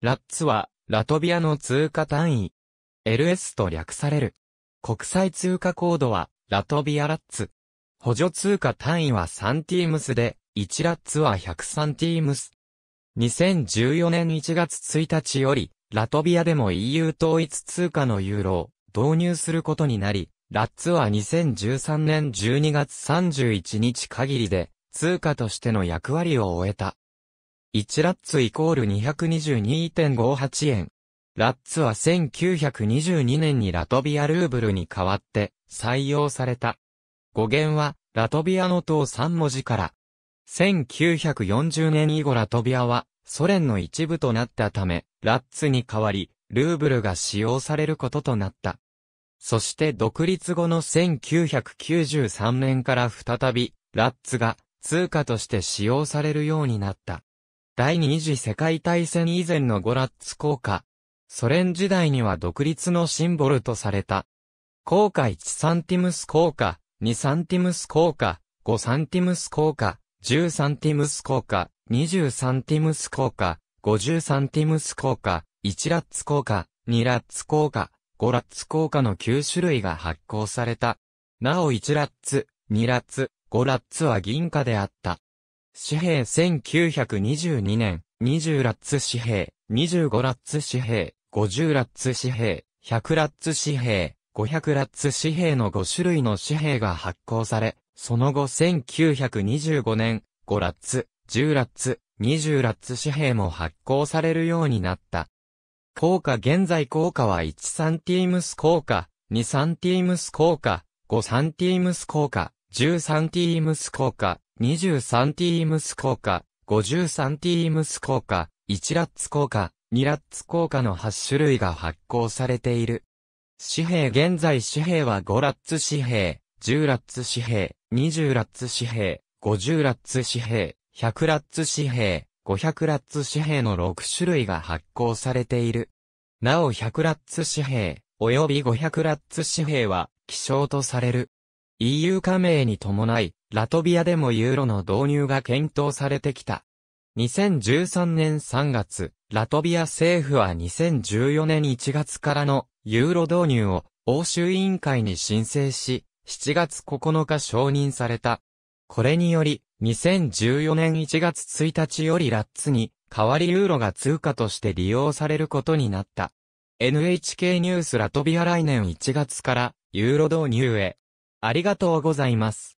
ラッツは、ラトビアの通貨単位、LS と略される。国際通貨コードは、ラトビアラッツ。補助通貨単位は3ティームスで、1ラッツは103ティームス。2014年1月1日より、ラトビアでも EU 統一通貨のユーロを導入することになり、ラッツは2013年12月31日限りで、通貨としての役割を終えた。1ラッツイコール222.58円。ラッツは1922年にラトビアルーブルに代わって採用された。語源はラトビアの塔3文字から。1940年以後ラトビアはソ連の一部となったため、ラッツに代わり、ルーブルが使用されることとなった。そして独立後の1993年から再び、ラッツが通貨として使用されるようになった。第二次世界大戦以前のゴラッツ効果。ソ連時代には独立のシンボルとされた。効果1サンティムス効果、2サンティムス効果、5サンティムス効果、10サンティムス効果、20サンティムス効果、50サンティムス効果、1ラッツ効果、2ラッツ効果、5ラッツ効果の9種類が発行された。なお1ラッツ、2ラッツ、5ラッツは銀貨であった。紙幣1922年、20ラッツ紙幣、25ラッツ紙幣、50ラッツ紙幣、100ラッツ紙幣、500ラッツ紙幣の5種類の紙幣が発行され、その後1925年、5ラッツ、10ラッツ、20ラッツ紙幣も発行されるようになった。効果現在効果は1サンティームス効果、2サンティームス効果、5サンティームス効果、10サンティームス効果、23ティームス効果、53ティームス効果、1ラッツ効果、2ラッツ効果の8種類が発行されている。紙幣現在紙幣は5ラッツ紙幣、10ラッツ紙幣、20ラッツ紙幣、50ラッツ紙幣、100ラッツ紙幣、500ラッツ紙幣の6種類が発行されている。なお100ラッツ紙幣、および500ラッツ紙幣は、希少とされる。EU 加盟に伴い、ラトビアでもユーロの導入が検討されてきた。2013年3月、ラトビア政府は2014年1月からのユーロ導入を欧州委員会に申請し、7月9日承認された。これにより、2014年1月1日よりラッツに、代わりユーロが通貨として利用されることになった。NHK ニュースラトビア来年1月からユーロ導入へ。ありがとうございます。